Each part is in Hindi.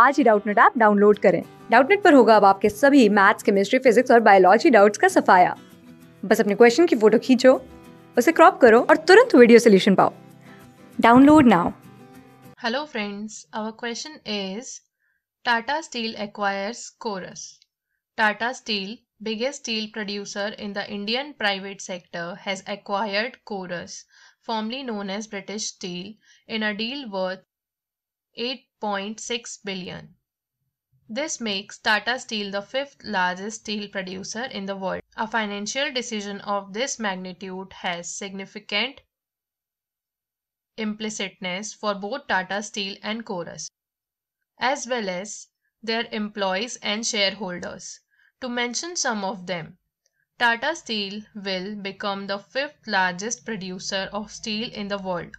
आज ही डाउटनेट ऐप डाउनलोड करें डाउटनेट पर होगा अब आपके सभी मैथ्स केमिस्ट्री फिजिक्स और बायोलॉजी डाउट्स का सफाया बस अपने क्वेश्चन की फोटो खींचो उसे क्रॉप करो और तुरंत वीडियो सोल्यूशन पाओ download now hello friends our question is Tata Steel acquires Corus Tata Steel biggest steel producer in the indian private sector has acquired corus formerly known as british steel in a deal worth $8.6 This makes Tata Steel the fifth largest steel producer in the world. A financial decision of this magnitude has significant implicitness for both Tata Steel and Corus, as well as their employees and shareholders. To mention some of them, Tata Steel will become the fifth largest producer of steel in the world.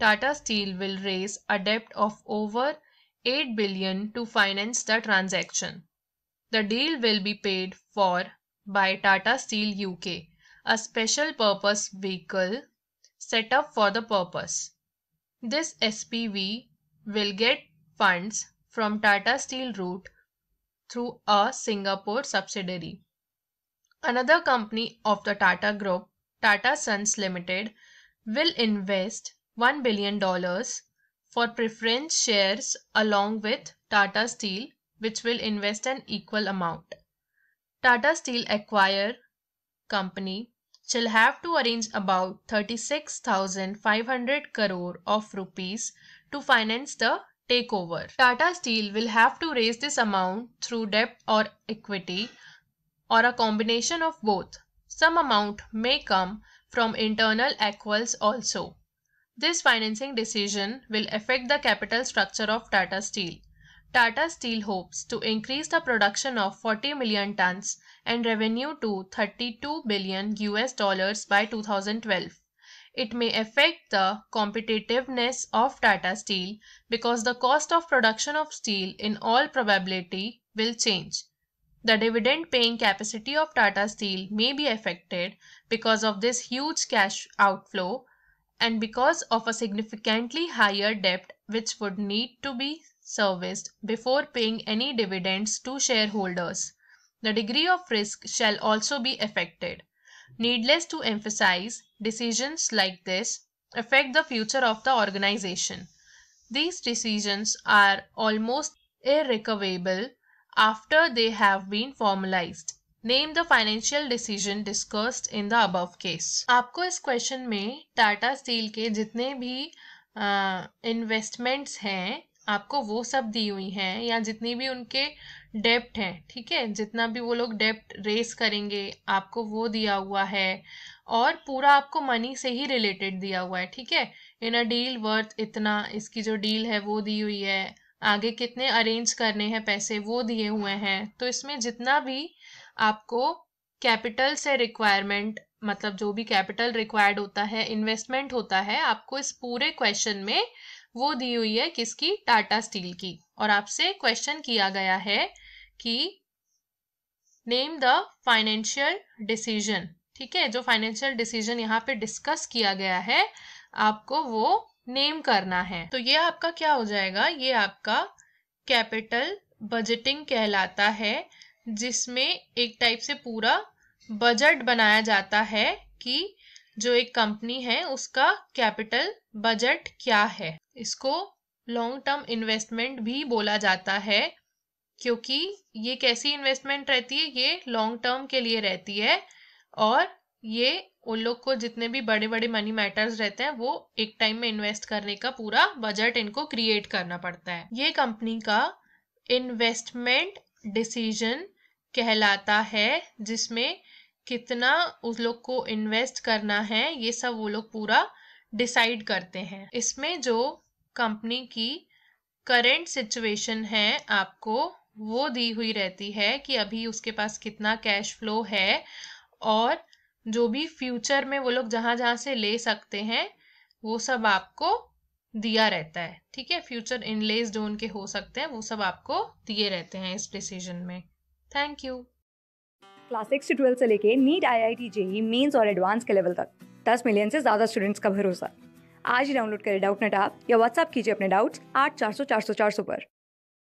Tata Steel will raise a debt of over 8 billion to finance the transaction. The deal will be paid for by Tata Steel UK, a special purpose vehicle set up for the purpose. This SPV will get funds from Tata Steel route through a Singapore subsidiary. Another company of the Tata Group, Tata Sons Limited, will invest $1 billion for preference shares along with Tata Steel, which will invest an equal amount. Tata Steel Acquire Company shall have to arrange about 36,500 crore of rupees to finance the takeover. Tata Steel will have to raise this amount through debt or equity or a combination of both. Some amount may come from internal equals also. This financing decision will affect the capital structure of Tata Steel. Tata Steel hopes to increase the production of 40 million tons and revenue to 32 billion US dollars by 2012. It may affect the competitiveness of Tata Steel because the cost of production of steel in all probability will change. The dividend paying capacity of Tata Steel may be affected because of this huge cash outflow and because of a significantly higher debt which would need to be serviced before paying any dividends to shareholders. The degree of risk shall also be affected. Needless to emphasize, decisions like this affect the future of the organization. These decisions are almost irrecoverable after they have been formalized. Name the financial decision discussed in the above case आपको इस क्वेश्चन में टाटा स्टील के जितने भी इन्वेस्टमेंट्स uh, हैं आपको वो सब दी हुई हैं या जितनी भी उनके डेप्ट हैं ठीक है जितना भी वो लोग डेप्ट रेस करेंगे आपको वो दिया हुआ है और पूरा आपको मनी से ही रिलेटेड दिया हुआ है ठीक है इन अ डील वर्थ इतना इसकी जो डील है वो दी हुई है आगे कितने अरेंज करने हैं पैसे वो दिए हुए हैं तो इसमें जितना भी आपको कैपिटल से रिक्वायरमेंट मतलब जो भी कैपिटल रिक्वायर्ड होता है इन्वेस्टमेंट होता है आपको इस पूरे क्वेश्चन में वो दी हुई है किसकी टाटा स्टील की और आपसे क्वेश्चन किया गया है कि नेम द फाइनेंशियल डिसीजन ठीक है जो फाइनेंशियल डिसीजन यहाँ पे डिस्कस किया गया है आपको वो नेम करना है तो ये आपका क्या हो जाएगा ये आपका कैपिटल बजटिंग कहलाता है जिसमें एक टाइप से पूरा बजट बनाया जाता है कि जो एक कंपनी है उसका कैपिटल बजट क्या है इसको लॉन्ग टर्म इन्वेस्टमेंट भी बोला जाता है क्योंकि ये कैसी इन्वेस्टमेंट रहती है ये लॉन्ग टर्म के लिए रहती है और ये उन लोग को जितने भी बड़े बड़े मनी मैटर्स रहते हैं वो एक टाइम में इन्वेस्ट करने का पूरा बजट इनको क्रिएट करना पड़ता है ये कंपनी का इन्वेस्टमेंट डिसीजन कहलाता है जिसमें कितना उस लोग को इन्वेस्ट करना है ये सब वो लोग पूरा डिसाइड करते हैं इसमें जो कंपनी की करंट सिचुएशन है आपको वो दी हुई रहती है कि अभी उसके पास कितना कैश फ्लो है और जो भी फ्यूचर में वो लोग जहाँ जहाँ से ले सकते हैं वो सब आपको दिया रहता है ठीक है फ्यूचर इनलेस जो उनके हो सकते हैं वो सब आपको दिए रहते हैं इस डिसीजन में thank you class six to twelfth से लेके NEET I I T JEE mains और एडवांस के लेवल तक दस मिलियन से ज़्यादा स्टूडेंट्स का भरोसा आज ही डाउनलोड करें डाउट नेट आप या व्हाट्सअप कीजिए अपने डाउट्स आठ चार सौ चार सौ चार सौ पर